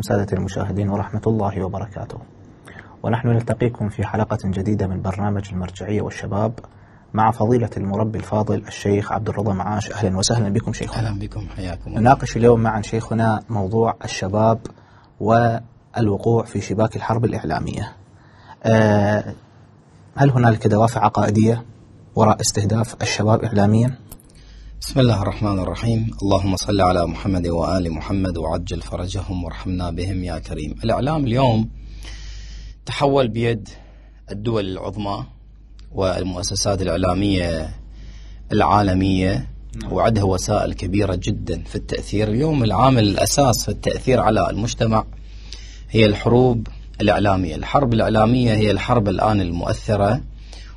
عليكم سادة المشاهدين ورحمة الله وبركاته ونحن نلتقيكم في حلقة جديدة من برنامج المرجعية والشباب مع فضيلة المربي الفاضل الشيخ عبد الرضا معاش أهلا وسهلا بكم شيخنا أهلا بكم حياكم نناقش اليوم معا شيخنا موضوع الشباب والوقوع في شباك الحرب الإعلامية آه، هل هنالك دوافع عقائدية وراء استهداف الشباب إعلاميا؟ بسم الله الرحمن الرحيم اللهم صل على محمد وآل محمد وعجل فرجهم وارحمنا بهم يا كريم الإعلام اليوم تحول بيد الدول العظمى والمؤسسات الإعلامية العالمية نعم. وعدها وسائل كبيرة جدا في التأثير اليوم العامل الأساس في التأثير على المجتمع هي الحروب الإعلامية الحرب الإعلامية هي الحرب الآن المؤثرة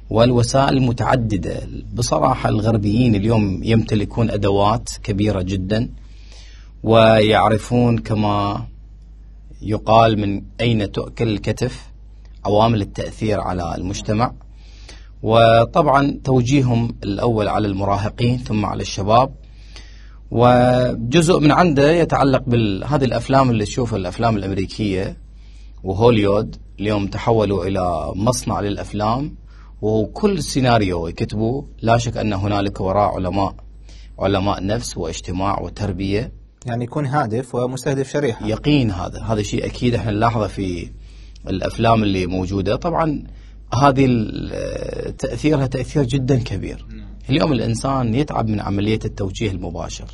والوسائل متعددة بصراحة الغربيين اليوم يمتلكون أدوات كبيرة جدا ويعرفون كما يقال من أين تؤكل الكتف عوامل التأثير على المجتمع وطبعا توجيههم الأول على المراهقين ثم على الشباب وجزء من عنده يتعلق بهذه الأفلام اللي تشوفها الأفلام الأمريكية وهوليود اليوم تحولوا إلى مصنع للأفلام وكل سيناريو يكتبوه لا شك أن هنالك وراء علماء علماء نفس واجتماع وتربية يعني يكون هادف ومستهدف شريحة يقين هذا هذا شيء أكيد احنا نلاحظه في الأفلام اللي موجودة طبعا هذه تأثيرها تأثير جدا كبير نعم. اليوم الإنسان يتعب من عملية التوجيه المباشر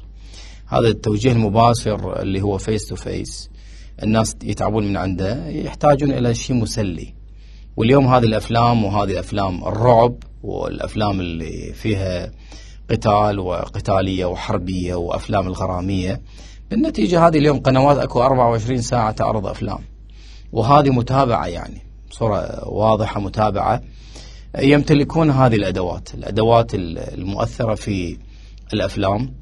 هذا التوجيه المباشر اللي هو فيس تو فيس الناس يتعبون من عنده يحتاجون إلى شيء مسلي واليوم هذه الافلام وهذه افلام الرعب والافلام اللي فيها قتال وقتاليه وحربيه وافلام الغراميه بالنتيجه هذه اليوم قنوات اكو 24 ساعه تعرض افلام وهذه متابعه يعني بصوره واضحه متابعه يمتلكون هذه الادوات الادوات المؤثره في الافلام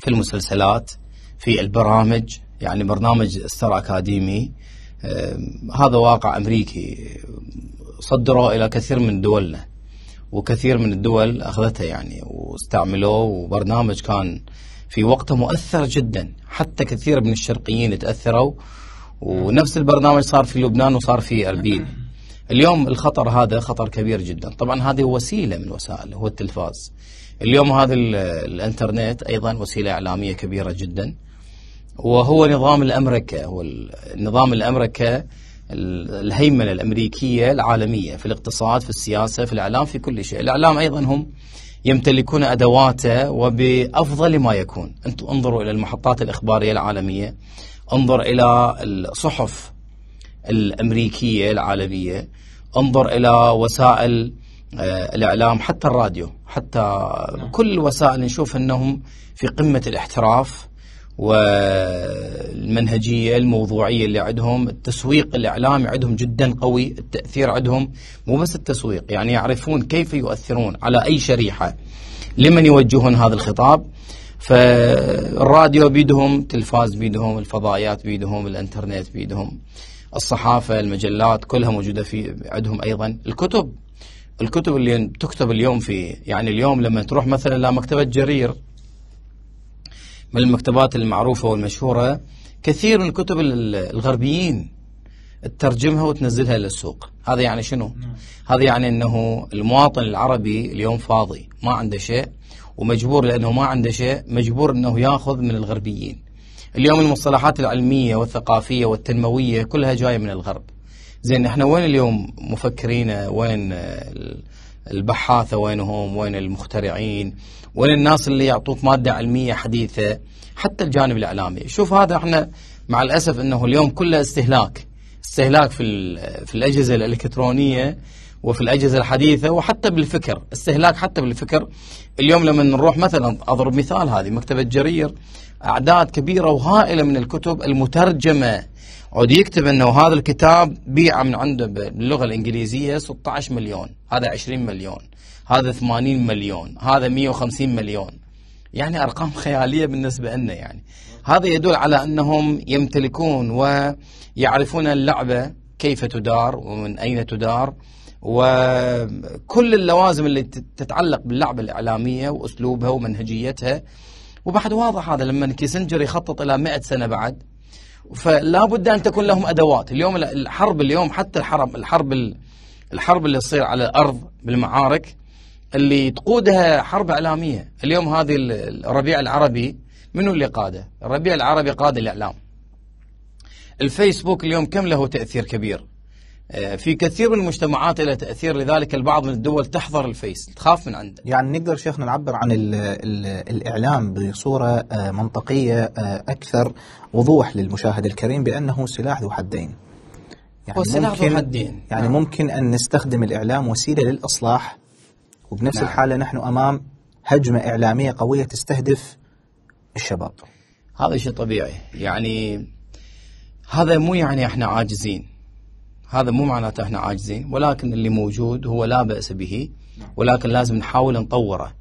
في المسلسلات في البرامج يعني برنامج ستار اكاديمي آه، هذا واقع أمريكي صدره إلى كثير من دولنا وكثير من الدول أخذته يعني واستعملوه وبرنامج كان في وقته مؤثر جدا حتى كثير من الشرقيين تأثروا ونفس البرنامج صار في لبنان وصار في اربيل اليوم الخطر هذا خطر كبير جدا طبعا هذه وسيلة من وسائل هو التلفاز اليوم هذا الانترنت أيضا وسيلة إعلامية كبيرة جدا وهو نظام الأمريكا والنظام الأمريكا الهيمنة الأمريكية العالمية في الاقتصاد في السياسة في الإعلام في كل شيء الإعلام أيضا هم يمتلكون أدواته وبأفضل ما يكون أنتم انظروا إلى المحطات الإخبارية العالمية انظر إلى الصحف الأمريكية العالمية انظر إلى وسائل آه، الإعلام حتى الراديو حتى نعم. كل الوسائل نشوف أنهم في قمة الاحتراف والمنهجيه الموضوعيه اللي عندهم، التسويق الاعلامي عندهم جدا قوي، التاثير عندهم مو بس التسويق، يعني يعرفون كيف يؤثرون على اي شريحه. لمن يوجهون هذا الخطاب؟ فالراديو بيدهم، التلفاز بيدهم، الفضائيات بيدهم، الانترنت بيدهم. الصحافه، المجلات كلها موجوده في عندهم ايضا، الكتب الكتب اللي تكتب اليوم في يعني اليوم لما تروح مثلا لمكتبه جرير من المكتبات المعروفة والمشهورة كثير من الكتب الغربيين تترجمها وتنزلها للسوق هذا يعني شنو؟ نعم. هذا يعني أنه المواطن العربي اليوم فاضي ما عنده شيء ومجبور لأنه ما عنده شيء مجبور أنه يأخذ من الغربيين اليوم المصطلحات العلمية والثقافية والتنموية كلها جاية من الغرب زين احنا وين اليوم مفكرين وين البحاثة وينهم وين المخترعين وللناس اللي يعطوك ماده علميه حديثه حتى الجانب الاعلامي شوف هذا احنا مع الاسف انه اليوم كله استهلاك استهلاك في في الاجهزه الالكترونيه وفي الاجهزه الحديثه وحتى بالفكر استهلاك حتى بالفكر اليوم لما نروح مثلا اضرب مثال هذه مكتبه جرير اعداد كبيره وهائله من الكتب المترجمه عود يكتب انه هذا الكتاب بيعه من عنده باللغه الانجليزيه 16 مليون، هذا 20 مليون، هذا 80 مليون، هذا 150 مليون. يعني ارقام خياليه بالنسبه لنا يعني. هذا يدل على انهم يمتلكون ويعرفون اللعبه كيف تدار ومن اين تدار وكل اللوازم اللي تتعلق باللعبه الاعلاميه واسلوبها ومنهجيتها وبعد واضح هذا لما كيسنجر يخطط الى 100 سنه بعد فلا بد أن تكون لهم أدوات اليوم الحرب اليوم حتى الحرب الحرب الحرب اللي تصير على الأرض بالمعارك اللي تقودها حرب إعلامية اليوم هذه الربيع العربي منو اللي قاده الربيع العربي قاد الإعلام الفيسبوك اليوم كم له تأثير كبير آه، في كثير من المجتمعات لها تاثير لذلك البعض من الدول تحظر الفيس تخاف من عنده يعني نقدر شيخنا نعبر عن ال ال الاعلام بصوره آه، منطقيه آه، اكثر وضوح للمشاهد الكريم بانه سلاح ذو حدين يعني ممكن حدين. يعني نعم. ممكن ان نستخدم الاعلام وسيله للاصلاح وبنفس نعم. الحاله نحن امام هجمه اعلاميه قويه تستهدف الشباب هذا شيء طبيعي يعني هذا مو يعني احنا عاجزين هذا مو معناته احنا عاجزين ولكن اللي موجود هو لا بأس به ولكن لازم نحاول نطوره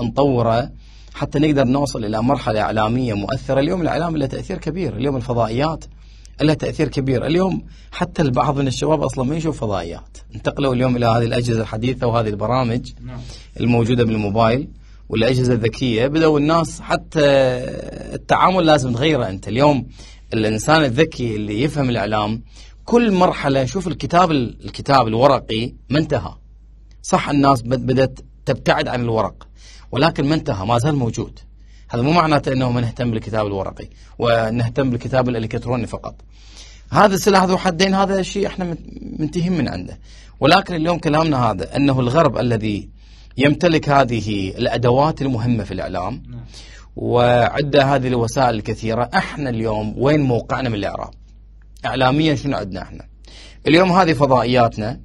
نطوره حتى نقدر نوصل إلى مرحلة إعلامية مؤثرة اليوم الإعلام له تأثير كبير اليوم الفضائيات لها تأثير كبير اليوم حتى البعض من الشباب أصلا ما يشوف فضائيات انتقلوا اليوم إلى هذه الأجهزة الحديثة وهذه البرامج نعم. الموجودة بالموبايل والأجهزة الذكية بدأوا الناس حتى التعامل لازم تغيره أنت اليوم الإنسان الذكي اللي يفهم الإعلام كل مرحله شوف الكتاب الكتاب الورقي ما انتهى صح الناس بدات تبتعد عن الورق ولكن ما انتهى ما زال موجود هذا مو معناته انه ما نهتم بالكتاب الورقي ونهتم بالكتاب الالكتروني فقط هذا السلاح ذو حدين هذا شيء احنا منتهين من عنده ولكن اليوم كلامنا هذا انه الغرب الذي يمتلك هذه الادوات المهمه في الاعلام نعم. وعده هذه الوسائل الكثيره احنا اليوم وين موقعنا من الاعراب اعلاميا شنو عندنا احنا؟ اليوم هذه فضائياتنا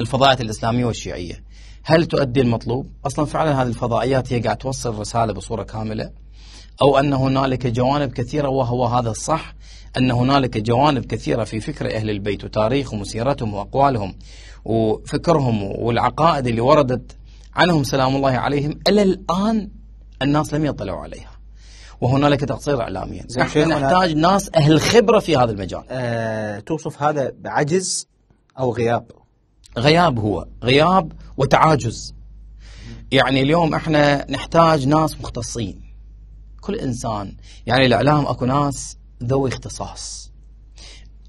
الفضائيات الاسلاميه والشيعيه هل تؤدي المطلوب؟ اصلا فعلا هذه الفضائيات هي قاعد توصل رساله بصوره كامله او ان هنالك جوانب كثيره وهو هذا الصح ان هنالك جوانب كثيره في فكر اهل البيت وتاريخهم وسيرتهم واقوالهم وفكرهم والعقائد اللي وردت عنهم سلام الله عليهم الى الان الناس لم يطلعوا عليها. وهنالك تقصير اعلاميا احنا نحتاج ناس اهل خبره في هذا المجال أه توصف هذا بعجز او غياب غياب هو غياب وتعاجز يعني اليوم احنا نحتاج ناس مختصين كل انسان يعني الاعلام اكو ناس ذوي اختصاص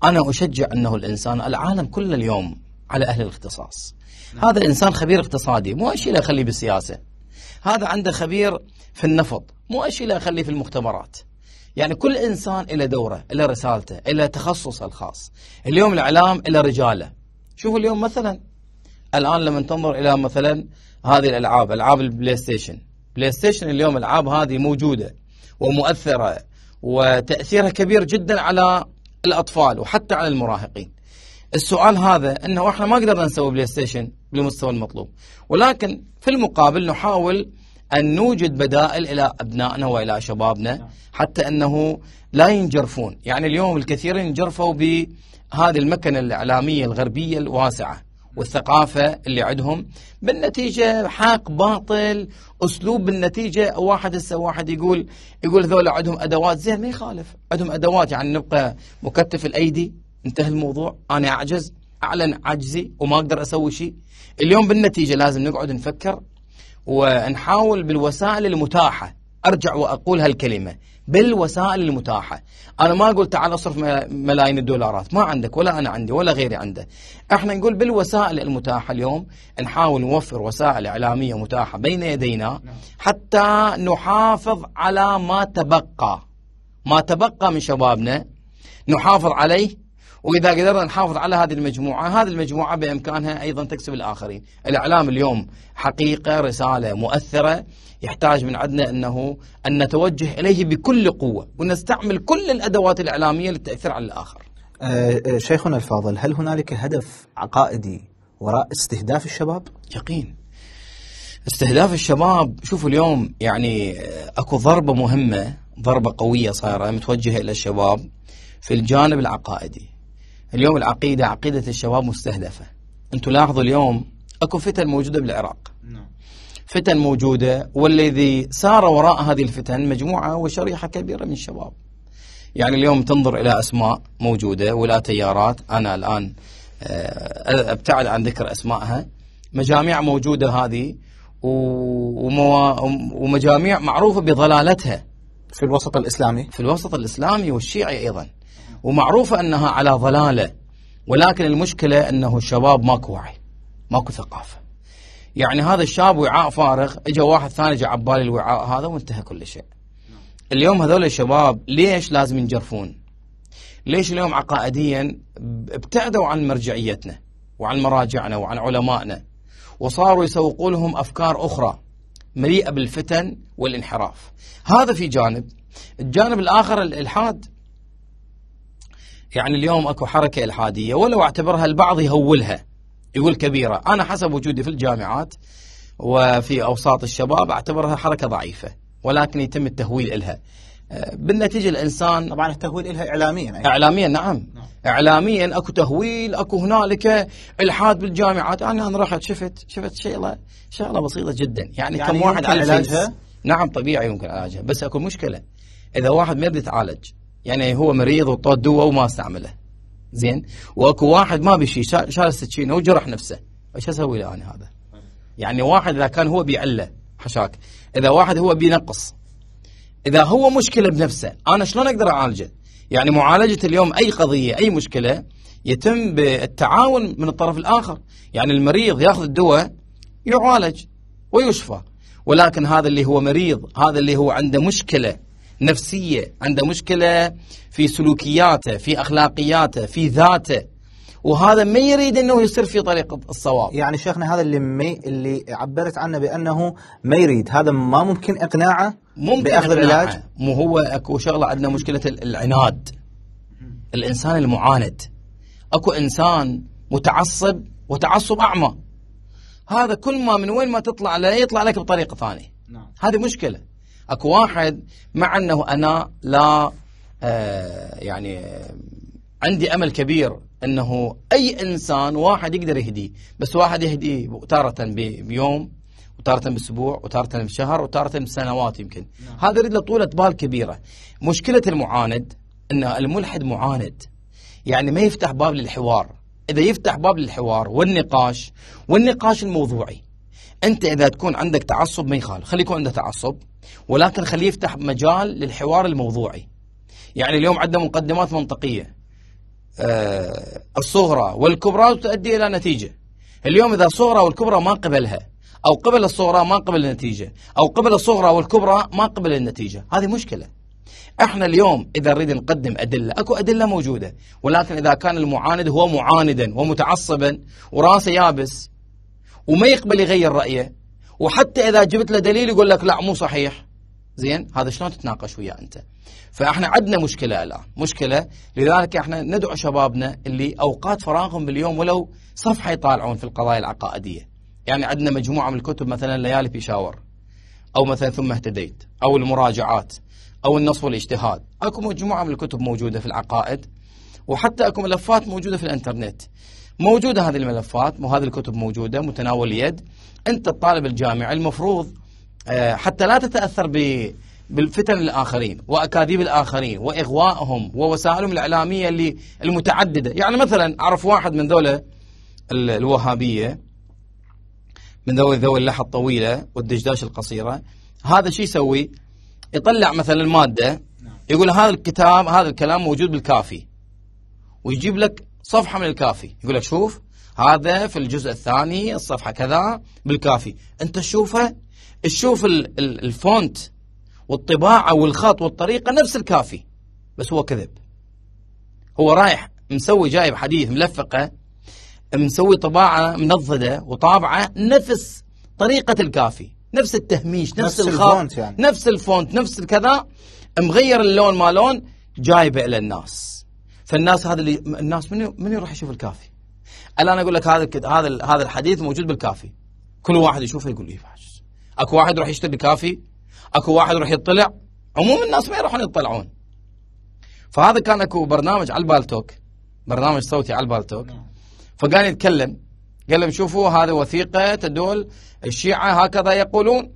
انا اشجع انه الانسان العالم كله اليوم على اهل الاختصاص نعم. هذا انسان خبير اقتصادي مو اشيله اخليه بالسياسه هذا عنده خبير في النفط مو أشيله أخليه في المختبرات يعني كل إنسان له دوره له رسالته له تخصصه الخاص اليوم الإعلام له رجاله شوفوا اليوم مثلا الآن لما تنظر إلى مثلا هذه الألعاب ألعاب البلاي ستيشن بلاي ستيشن اليوم الألعاب هذه موجودة ومؤثرة وتأثيرها كبير جدا على الأطفال وحتى على المراهقين السؤال هذا انه احنا ما قدرنا نسوي بلاي ستيشن بالمستوى المطلوب ولكن في المقابل نحاول ان نوجد بدائل الى ابنائنا والى شبابنا حتى انه لا ينجرفون يعني اليوم الكثيرين انجرفوا بهذه المكنه الاعلاميه الغربيه الواسعه والثقافه اللي عندهم بالنتيجه حق باطل اسلوب بالنتيجه واحد هسه واحد يقول يقول ذولا عندهم ادوات زين ما يخالف عندهم ادوات يعني نبقى مكتف الايدي انتهى الموضوع أنا أعجز أعلن عجزي وما أقدر أسوي شيء اليوم بالنتيجة لازم نقعد نفكر ونحاول بالوسائل المتاحة أرجع وأقول هالكلمة بالوسائل المتاحة أنا ما أقول تعال أصرف ملايين الدولارات ما عندك ولا أنا عندي ولا غيري عنده إحنا نقول بالوسائل المتاحة اليوم نحاول نوفر وسائل إعلامية متاحة بين يدينا نعم. حتى نحافظ على ما تبقى ما تبقى من شبابنا نحافظ عليه وإذا قدرنا نحافظ على هذه المجموعة هذه المجموعة بإمكانها أيضا تكسب الآخرين الإعلام اليوم حقيقة رسالة مؤثرة يحتاج من عندنا أنه أن نتوجه إليه بكل قوة ونستعمل كل الأدوات الإعلامية للتأثير على الآخر أه, أه، شيخنا الفاضل هل هنالك هدف عقائدي وراء استهداف الشباب؟ يقين استهداف الشباب شوفوا اليوم يعني اكو ضربه مهمه ضربه قويه صايره متوجهه الى الشباب في الجانب العقائدي اليوم العقيدة عقيدة الشباب مستهدفة أنتم لاحظوا اليوم أكو فتن موجودة بالعراق نعم. فتن موجودة والذي سار وراء هذه الفتن مجموعة وشريحة كبيرة من الشباب يعني اليوم تنظر إلى أسماء موجودة ولا تيارات أنا الآن آه، أبتعد عن ذكر أسمائها مجاميع موجودة هذه ومجاميع معروفة بضلالتها في الوسط الإسلامي في الوسط الإسلامي والشيعي أيضا ومعروفة أنها على ضلالة ولكن المشكلة أنه الشباب ماكو وعي ماكو ثقافة يعني هذا الشاب وعاء فارغ اجى واحد ثاني جاء بالي الوعاء هذا وانتهى كل شيء اليوم هذول الشباب ليش لازم ينجرفون ليش اليوم عقائديا ابتعدوا عن مرجعيتنا وعن مراجعنا وعن علمائنا وصاروا يسوقوا لهم افكار اخرى مليئه بالفتن والانحراف هذا في جانب الجانب الاخر الالحاد يعني اليوم اكو حركه الحاديه ولو اعتبرها البعض يهولها يقول كبيره انا حسب وجودي في الجامعات وفي اوساط الشباب اعتبرها حركه ضعيفه ولكن يتم التهويل لها آه، بالنتيجه الانسان طبعا التهويل لها اعلاميا أيضا. اعلاميا نعم. نعم اعلاميا اكو تهويل اكو هنالك الحاد بالجامعات انا انا رحت شفت شفت شغله شغله بسيطه جدا يعني, يعني كم واحد على علاجها نعم طبيعي يمكن علاجها بس اكو مشكله اذا واحد ما يريد يتعالج يعني هو مريض وطاد دواء وما استعمله زين واكو واحد ما بشي شال السكينه وجرح نفسه ايش اسوي له انا هذا؟ يعني واحد اذا كان هو بيعله حشاك اذا واحد هو بينقص اذا هو مشكله بنفسه انا شلون اقدر اعالجه؟ يعني معالجه اليوم اي قضيه اي مشكله يتم بالتعاون من الطرف الاخر، يعني المريض ياخذ الدواء يعالج ويشفى ولكن هذا اللي هو مريض، هذا اللي هو عنده مشكله نفسية عنده مشكلة في سلوكياته في أخلاقياته في ذاته وهذا ما يريد انه يصير في طريق الصواب. يعني شيخنا هذا اللي مي اللي عبرت عنه بانه ما يريد، هذا ما ممكن اقناعه ممكن باخذ العلاج؟ مو هو اكو شغله عندنا مشكله العناد. الانسان المعاند. اكو انسان متعصب وتعصب اعمى. هذا كل ما من وين ما تطلع له يطلع لك بطريقه ثانيه. نعم. هذه مشكله. اكو واحد مع انه انا لا آه، يعني عندي امل كبير انه اي انسان واحد يقدر يهديه بس واحد يهديه تاره بيوم وتارة باسبوع وتارة بشهر وتارة بسنوات يمكن نعم. هذا يريد له طولة بال كبيرة مشكلة المعاند أن الملحد معاند يعني ما يفتح باب للحوار إذا يفتح باب للحوار والنقاش والنقاش الموضوعي أنت إذا تكون عندك تعصب ما يخالف خلي يكون عندك تعصب ولكن خليه يفتح مجال للحوار الموضوعي يعني اليوم عندنا مقدمات منطقية آه، الصغرى والكبرى تؤدي إلى نتيجة اليوم إذا الصغرى والكبرى ما قبلها أو قبل الصغرى ما قبل النتيجة أو قبل الصغرى والكبرى ما قبل النتيجة هذه مشكلة احنا اليوم اذا نريد نقدم ادله، اكو ادله موجوده، ولكن اذا كان المعاند هو معاندا ومتعصبا وراسه يابس وما يقبل يغير رايه، وحتى إذا جبت له دليل يقول لك لا مو صحيح زين هذا شلون تتناقش وياه أنت فاحنا عندنا مشكلة الآن مشكلة لذلك احنا ندعو شبابنا اللي أوقات فراغهم باليوم ولو صفحة يطالعون في القضايا العقائدية يعني عندنا مجموعة من الكتب مثلا ليالي بيشاور أو مثلا ثم اهتديت أو المراجعات أو النص والاجتهاد أكو مجموعة من الكتب موجودة في العقائد وحتى أكو ملفات موجودة في الانترنت موجودة هذه الملفات وهذه الكتب موجودة متناول اليد أنت الطالب الجامعي المفروض آه، حتى لا تتأثر بالفتن الآخرين وأكاذيب الآخرين وإغوائهم ووسائلهم الإعلامية اللي المتعددة يعني مثلا أعرف واحد من ذولا الوهابية من ذوي ذوي اللحى الطويلة والدجداش القصيرة هذا شو يسوي يطلع مثلا المادة نعم. يقول هذا الكتاب هذا الكلام موجود بالكافي ويجيب لك صفحة من الكافي يقول لك شوف هذا في الجزء الثاني الصفحة كذا بالكافي أنت تشوفه تشوف الفونت والطباعة والخط والطريقة نفس الكافي بس هو كذب هو رايح مسوي جايب حديث ملفقة مسوي طباعة منضدة وطابعة نفس طريقة الكافي نفس التهميش نفس, نفس الخط يعني. نفس الفونت نفس الكذا مغير اللون ما لون جايبه الى الناس فالناس هذا اللي الناس من من يروح يشوف الكافي؟ الان اقول لك هذا هذا هذا الحديث موجود بالكافي كل واحد يشوفه يقول اي فاش اكو واحد يروح يشتري كافي اكو واحد يروح يطلع عموم الناس ما يروحون يطلعون فهذا كان اكو برنامج على البالتوك برنامج صوتي على البالتوك نعم. فقال يتكلم قال لهم شوفوا هذا وثيقه تدول الشيعه هكذا يقولون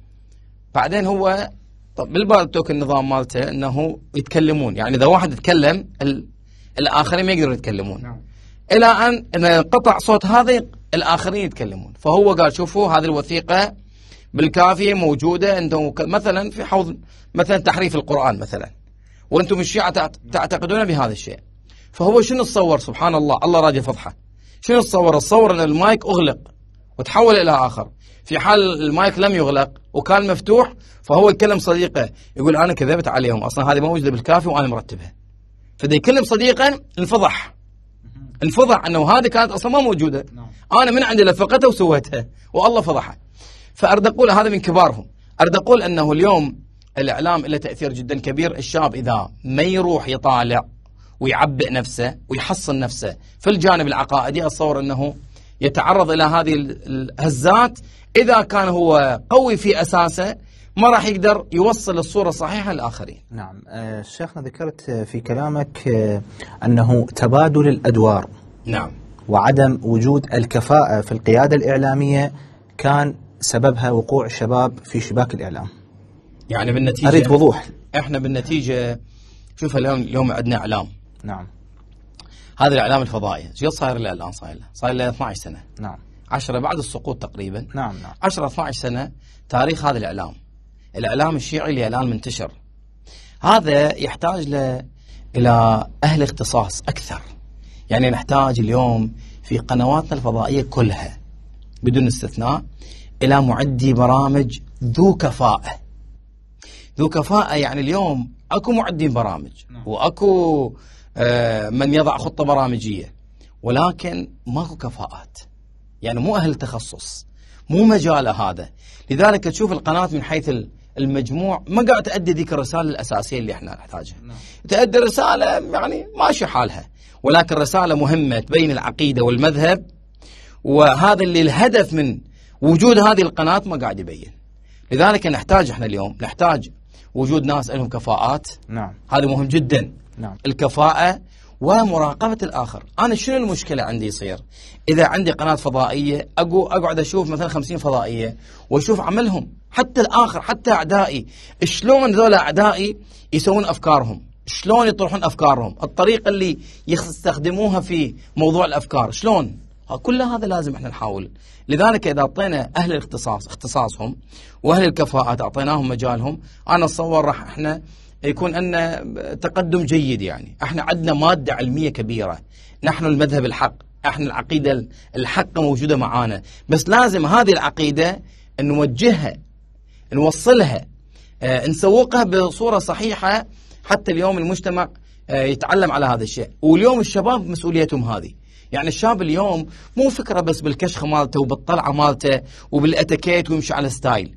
بعدين هو طب بالبالتوك النظام مالته انه يتكلمون يعني اذا واحد يتكلم الآخرين ما يقدرون يتكلمون نعم. إلى أن انقطع صوت هذا الآخرين يتكلمون فهو قال شوفوا هذه الوثيقة بالكافية موجودة عندهم مثلا في حوض مثلا تحريف القرآن مثلا وأنتم الشيعة تعتقدون بهذا الشيء فهو شنو تصور سبحان الله الله راجع فضحه شنو تصور تصور أن المايك أغلق وتحول إلى آخر في حال المايك لم يغلق وكان مفتوح فهو يكلم صديقه يقول أنا كذبت عليهم أصلا هذه موجودة بالكافي وأنا مرتبها فده يكلم صديقه انفضح انفضح انه هذه كانت اصلا ما موجوده نعم. انا من عندي لفقتها وسويتها والله فضحها فارد اقول هذا من كبارهم ارد اقول انه اليوم الاعلام له تاثير جدا كبير الشاب اذا ما يروح يطالع ويعبئ نفسه ويحصن نفسه في الجانب العقائدي اتصور انه يتعرض الى هذه الهزات اذا كان هو قوي في اساسه ما راح يقدر يوصل الصورة الصحيحة للآخرين نعم آه شيخنا ذكرت آه، في كلامك آه، أنه تبادل الأدوار نعم وعدم وجود الكفاءة في القيادة الإعلامية كان سببها وقوع الشباب في شباك الإعلام يعني بالنتيجة أريد وضوح إحنا بالنتيجة شوف اليوم اليوم عندنا إعلام نعم هذا الإعلام الفضائي شو صاير له الآن صاير له صاير له 12 سنة نعم 10 بعد السقوط تقريبا نعم نعم 10 12 سنة تاريخ هذا الإعلام الإعلام الشيعي اللي الآن منتشر هذا يحتاج ل... إلى أهل اختصاص أكثر يعني نحتاج اليوم في قنواتنا الفضائية كلها بدون استثناء إلى معدي برامج ذو كفاءة ذو كفاءة يعني اليوم أكو معدين برامج نعم. وأكو آه، من يضع خطة برامجية ولكن ماكو كفاءات يعني مو أهل تخصص مو مجاله هذا لذلك تشوف القناة من حيث المجموع ما قاعد تأدي ذيك الرسالة الأساسية اللي احنا نحتاجها نعم. تأدي الرسالة يعني ماشي حالها ولكن رسالة مهمة تبين العقيدة والمذهب وهذا اللي الهدف من وجود هذه القناة ما قاعد يبين لذلك نحتاج احنا اليوم نحتاج وجود ناس لهم كفاءات نعم هذا مهم جدا نعم الكفاءة ومراقبة الآخر أنا شنو المشكلة عندي يصير إذا عندي قناة فضائية أقعد أشوف مثلا خمسين فضائية وأشوف عملهم حتى الاخر حتى اعدائي شلون ذول اعدائي يسوون افكارهم شلون يطرحون افكارهم الطريقه اللي يستخدموها في موضوع الافكار شلون كل هذا لازم احنا نحاول لذلك اذا اعطينا اهل الاختصاص اختصاصهم واهل الكفاءات اعطيناهم مجالهم انا اتصور راح احنا يكون عندنا تقدم جيد يعني احنا عندنا ماده علميه كبيره نحن المذهب الحق احنا العقيده الحقه موجوده معانا بس لازم هذه العقيده نوجهها نوصلها آه، نسوقها بصورة صحيحة حتى اليوم المجتمع آه، يتعلم على هذا الشيء واليوم الشباب مسؤوليتهم هذه يعني الشاب اليوم مو فكرة بس بالكشخة مالته وبالطلعة مالته وبالأتكيت ويمشي على ستايل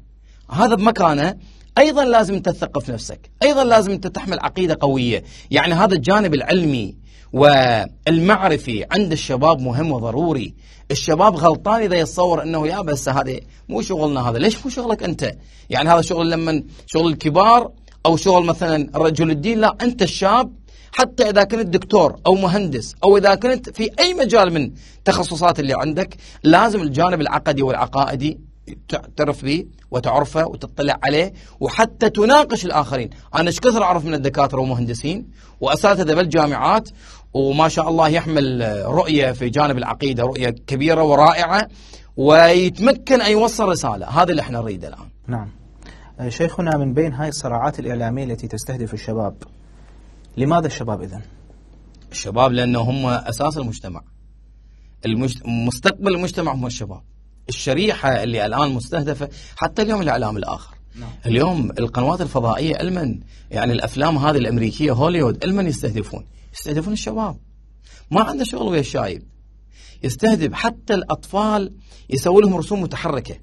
هذا بمكانه ايضا لازم انت تثقف نفسك ايضا لازم انت تحمل عقيده قويه يعني هذا الجانب العلمي والمعرفي عند الشباب مهم وضروري الشباب غلطان اذا يتصور انه يا بس هذا مو شغلنا هذا ليش مو شغلك انت يعني هذا شغل لما شغل الكبار او شغل مثلا رجل الدين لا انت الشاب حتى اذا كنت دكتور او مهندس او اذا كنت في اي مجال من تخصصات اللي عندك لازم الجانب العقدي والعقائدي تعترف به وتعرفه وتطلع عليه وحتى تناقش الآخرين أنا ايش كثر أعرف من الدكاترة ومهندسين وأساتذة بالجامعات وما شاء الله يحمل رؤية في جانب العقيدة رؤية كبيرة ورائعة ويتمكن أن يوصل رسالة هذا اللي احنا نريده الآن نعم آه، شيخنا من بين هاي الصراعات الإعلامية التي تستهدف الشباب لماذا الشباب اذا؟ الشباب لأنه هم أساس المجتمع المجت... مستقبل المجتمع هم الشباب الشريحة اللي الآن مستهدفة حتى اليوم الإعلام الآخر نعم. اليوم القنوات الفضائية المن يعني الأفلام هذه الأمريكية هوليوود المن يستهدفون يستهدفون الشباب ما عنده شغل ويا الشايب يستهدف حتى الأطفال يسوي لهم رسوم متحركة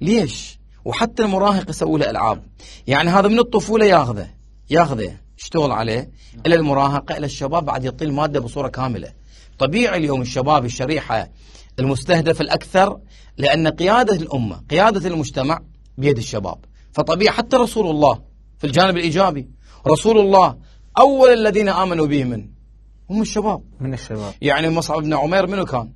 ليش؟ وحتى المراهق يسوي له ألعاب يعني هذا من الطفولة ياخذه ياخذه اشتغل عليه نعم. إلى المراهقة إلى الشباب بعد يطيل المادة بصورة كاملة طبيعي اليوم الشباب الشريحة المستهدف الأكثر لأن قيادة الأمة قيادة المجتمع بيد الشباب فطبيعي حتى رسول الله في الجانب الإيجابي رسول الله أول الذين آمنوا به من هم الشباب من الشباب يعني مصعب بن عمير منو كان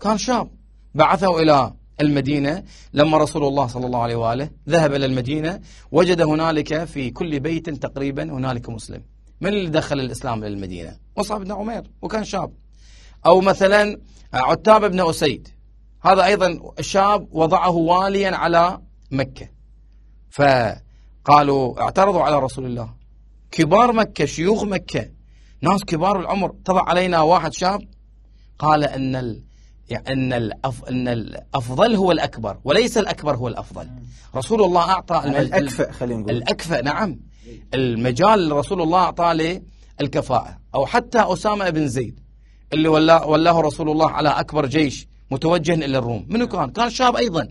كان شاب بعثه إلى المدينة لما رسول الله صلى الله عليه وآله ذهب إلى المدينة وجد هنالك في كل بيت تقريبا هنالك مسلم من اللي دخل الإسلام إلى المدينة مصعب بن عمير وكان شاب أو مثلا آه، عتاب بن أسيد هذا أيضا شاب وضعه واليا على مكة فقالوا اعترضوا على رسول الله كبار مكة شيوخ مكة ناس كبار العمر تضع علينا واحد شاب قال أن ال... يعني أن, الأف... أن الأفضل هو الأكبر وليس الأكبر هو الأفضل رسول الله أعطى يعني الأكفأ خلينا نقول الأكفأ نعم المجال رسول الله أعطاه للكفاءة أو حتى أسامة بن زيد اللي ولاه, ولاه رسول الله على أكبر جيش متوجه إلى الروم منو كان؟ كان شاب أيضا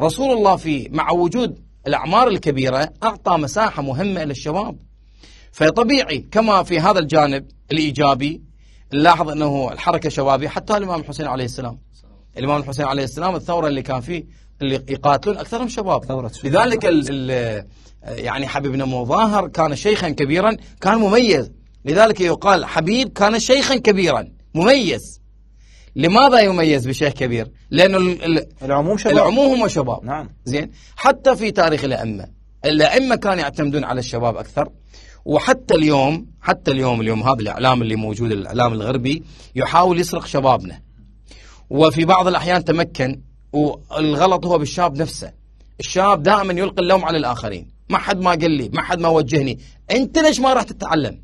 رسول الله في مع وجود الأعمار الكبيرة أعطى مساحة مهمة للشباب فطبيعي كما في هذا الجانب الإيجابي نلاحظ أنه الحركة شبابية حتى الإمام الحسين عليه السلام الإمام الحسين عليه السلام الثورة اللي كان فيه اللي يقاتلون أكثرهم شباب ثورة لذلك ال ال يعني حبيبنا مظاهر كان شيخا كبيرا كان مميز لذلك يقال حبيب كان شيخا كبيرا مميز لماذا يميز بشيخ كبير؟ لأنه العموم شباب العموم هم شباب نعم زين حتى في تاريخ الأئمة الأئمة كانوا يعتمدون على الشباب أكثر وحتى اليوم حتى اليوم اليوم هذا الإعلام اللي موجود الإعلام الغربي يحاول يسرق شبابنا وفي بعض الأحيان تمكن والغلط هو بالشاب نفسه الشاب دائما يلقي اللوم على الآخرين ما حد ما قال لي ما حد ما وجهني أنت ليش ما راح تتعلم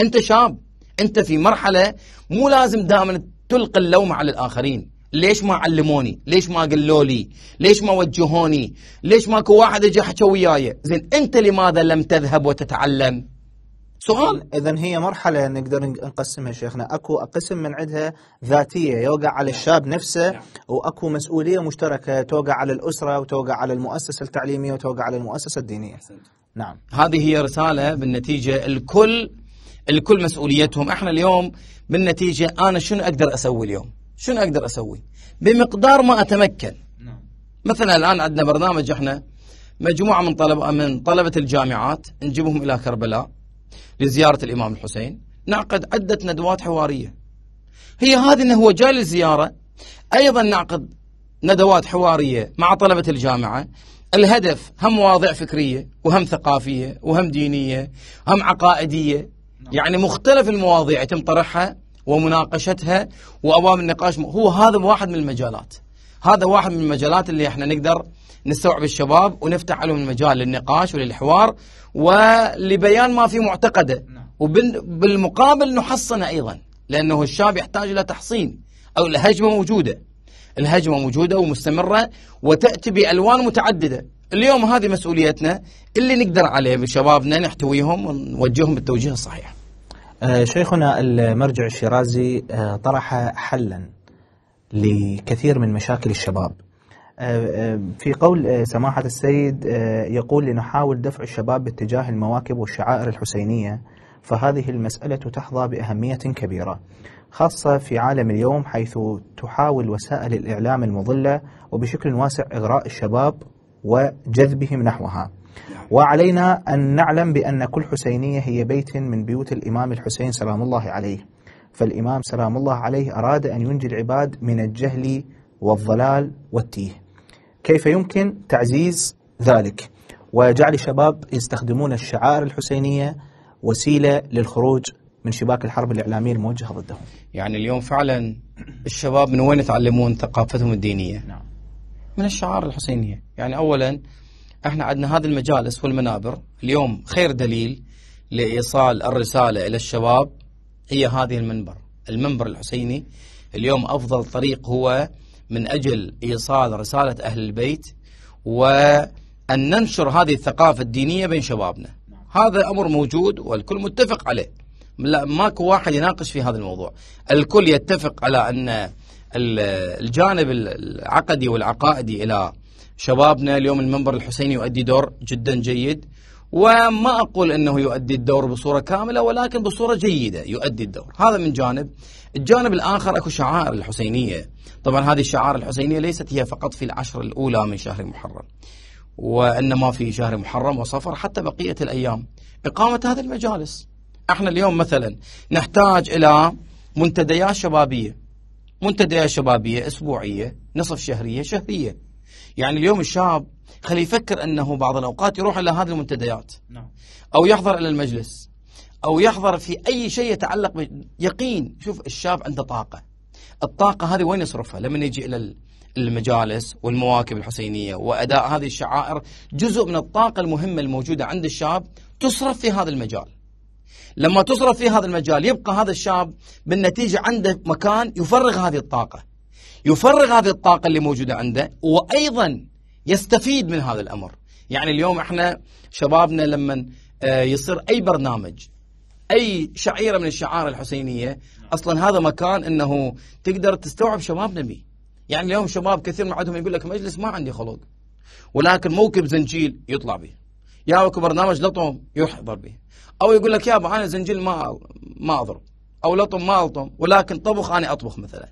أنت شاب انت في مرحله مو لازم دائما تلقي اللوم على الاخرين ليش ما علموني ليش ما قالوا لي ليش ما وجهوني ليش ماكو واحد اجى حكى وياي زين انت لماذا لم تذهب وتتعلم سؤال اذا هي مرحله نقدر نقسمها شيخنا اكو قسم من عندها ذاتيه يوقع على الشاب نفسه نعم. واكو مسؤوليه مشتركه توقع على الاسره وتوقع على المؤسسه التعليميه وتوقع على المؤسسه الدينيه نعم هذه هي رساله بالنتيجه الكل الكل مسؤوليتهم احنا اليوم بالنتيجه انا شنو اقدر اسوي اليوم؟ شنو اقدر اسوي؟ بمقدار ما اتمكن. نعم. مثلا الان عندنا برنامج احنا مجموعه من طلبه من طلبه الجامعات نجيبهم الى كربلاء لزياره الامام الحسين، نعقد عده ندوات حواريه. هي هذه انه هو جاي للزياره ايضا نعقد ندوات حواريه مع طلبه الجامعه الهدف هم مواضيع فكريه وهم ثقافيه وهم دينيه هم عقائديه نعم. يعني مختلف المواضيع يتم طرحها ومناقشتها وابواب النقاش هو هذا واحد من المجالات هذا واحد من المجالات اللي احنا نقدر نستوعب الشباب ونفتح لهم المجال للنقاش وللحوار ولبيان ما في معتقده نعم. وبالمقابل نحصنه ايضا لانه الشاب يحتاج الى تحصين او الهجمه موجوده الهجمه موجوده ومستمره وتاتي بالوان متعدده اليوم هذه مسؤوليتنا اللي نقدر عليه بشبابنا نحتويهم ونوجههم بالتوجيه الصحيح آه شيخنا المرجع الشيرازي آه طرح حلا لكثير من مشاكل الشباب آه، آه، في قول آه، سماحة السيد يقول لنحاول دفع الشباب باتجاه المواكب والشعائر الحسينية فهذه المسألة تحظى بأهمية كبيرة خاصة في عالم اليوم حيث تحاول وسائل الإعلام المضلة وبشكل واسع إغراء الشباب وجذبهم نحوها وعلينا أن نعلم بأن كل حسينية هي بيت من بيوت الإمام الحسين سلام الله عليه فالإمام سلام الله عليه أراد أن ينجي العباد من الجهل والضلال والتيه كيف يمكن تعزيز ذلك وجعل الشباب يستخدمون الشعائر الحسينية وسيلة للخروج من شباك الحرب الإعلامية الموجهة ضدهم يعني اليوم فعلا الشباب من وين يتعلمون ثقافتهم الدينية نعم. من الشعائر الحسينية يعني أولا احنا عندنا هذه المجالس والمنابر اليوم خير دليل لإيصال الرسالة إلى الشباب هي هذه المنبر المنبر الحسيني اليوم أفضل طريق هو من أجل إيصال رسالة أهل البيت وأن ننشر هذه الثقافة الدينية بين شبابنا هذا أمر موجود والكل متفق عليه لا ماكو واحد يناقش في هذا الموضوع الكل يتفق على أن الجانب العقدي والعقائدي إلى شبابنا اليوم المنبر الحسيني يؤدي دور جدا جيد وما أقول أنه يؤدي الدور بصورة كاملة ولكن بصورة جيدة يؤدي الدور هذا من جانب الجانب الآخر أكو شعائر الحسينية طبعا هذه الشعائر الحسينية ليست هي فقط في العشر الأولى من شهر محرم وإنما في شهر محرم وصفر حتى بقية الأيام إقامة هذه المجالس احنا اليوم مثلا نحتاج إلى منتديات شبابية منتديات شبابية أسبوعية نصف شهرية شهرية يعني اليوم الشعب خلي يفكر أنه بعض الأوقات يروح إلى هذه المنتديات نعم. أو يحضر إلى المجلس أو يحضر في أي شيء يتعلق يقين شوف الشاب عنده طاقة الطاقة هذه وين يصرفها لما يجي إلى المجالس والمواكب الحسينية وأداء هذه الشعائر جزء من الطاقة المهمة الموجودة عند الشاب تصرف في هذا المجال لما تصرف في هذا المجال يبقى هذا الشاب بالنتيجة عنده مكان يفرغ هذه الطاقة يفرغ هذه الطاقة اللي موجودة عنده وأيضا يستفيد من هذا الأمر يعني اليوم احنا شبابنا لما آه، يصير أي برنامج أي شعيرة من الشعائر الحسينية نعم. أصلا هذا مكان أنه تقدر تستوعب شبابنا به يعني اليوم شباب كثير من عندهم يقول لك مجلس ما عندي خلق ولكن موكب زنجيل يطلع به يا برنامج لطم يحضر به او يقول لك أبو انا زنجيل ما ما اضرب او لطم ما الطم ولكن طبخ انا اطبخ مثلا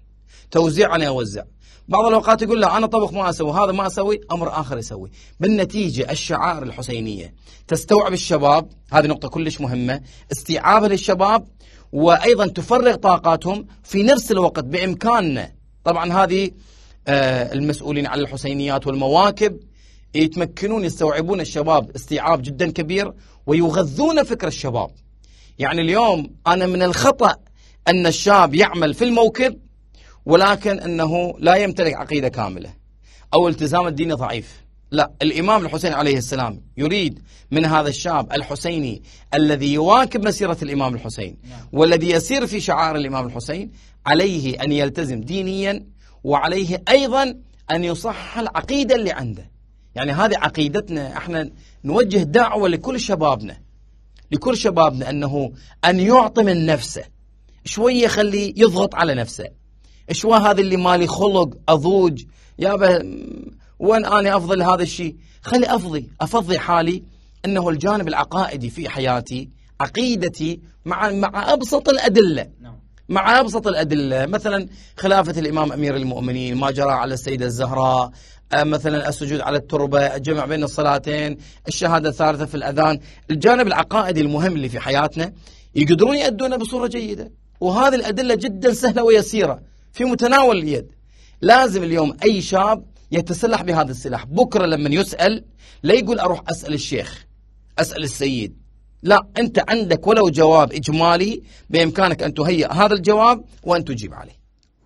توزيع أنا أوزع بعض الأوقات يقول لا أنا طبخ ما أسوي هذا ما أسوي أمر آخر يسوي بالنتيجة الشعائر الحسينية تستوعب الشباب هذه نقطة كلش مهمة استيعابها للشباب وأيضا تفرغ طاقاتهم في نفس الوقت بإمكاننا طبعا هذه آه، المسؤولين عن الحسينيات والمواكب يتمكنون يستوعبون الشباب استيعاب جدا كبير ويغذون فكر الشباب يعني اليوم أنا من الخطأ أن الشاب يعمل في الموكب ولكن أنه لا يمتلك عقيدة كاملة أو التزام الديني ضعيف لا الإمام الحسين عليه السلام يريد من هذا الشاب الحسيني الذي يواكب مسيرة الإمام الحسين نعم. والذي يسير في شعائر الإمام الحسين عليه أن يلتزم دينيا وعليه أيضا أن يصح العقيدة اللي عنده يعني هذه عقيدتنا احنا نوجه دعوة لكل شبابنا لكل شبابنا أنه أن يعطي من نفسه شوية خليه يضغط على نفسه شو هذا اللي مالي خلق اضوج به وين انا افضل هذا الشيء خلي افضي افضي حالي انه الجانب العقائدي في حياتي عقيدتي مع مع ابسط الادله نعم. مع ابسط الادله مثلا خلافه الامام امير المؤمنين ما جرى على السيده الزهراء آه، مثلا السجود على التربه الجمع بين الصلاتين الشهاده الثالثه في الاذان الجانب العقائدي المهم اللي في حياتنا يقدرون يؤدونه بصوره جيده وهذه الادله جدا سهله ويسيره في متناول اليد لازم اليوم أي شاب يتسلح بهذا السلاح بكرة لما يسأل لا يقول أروح أسأل الشيخ أسأل السيد لا أنت عندك ولو جواب إجمالي بإمكانك أن تهيئ هذا الجواب وأن تجيب عليه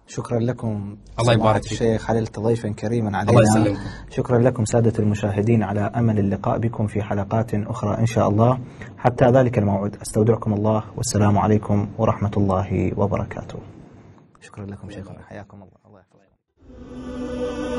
شكرا لكم الله يبارك فيك الشيخ حللت ضيفا كريما علينا الله يسلمك شكرا لكم سادة المشاهدين على أمل اللقاء بكم في حلقات أخرى إن شاء الله حتى ذلك الموعد أستودعكم الله والسلام عليكم ورحمة الله وبركاته شكرا لكم شيخنا حياكم الله الله يحفظكم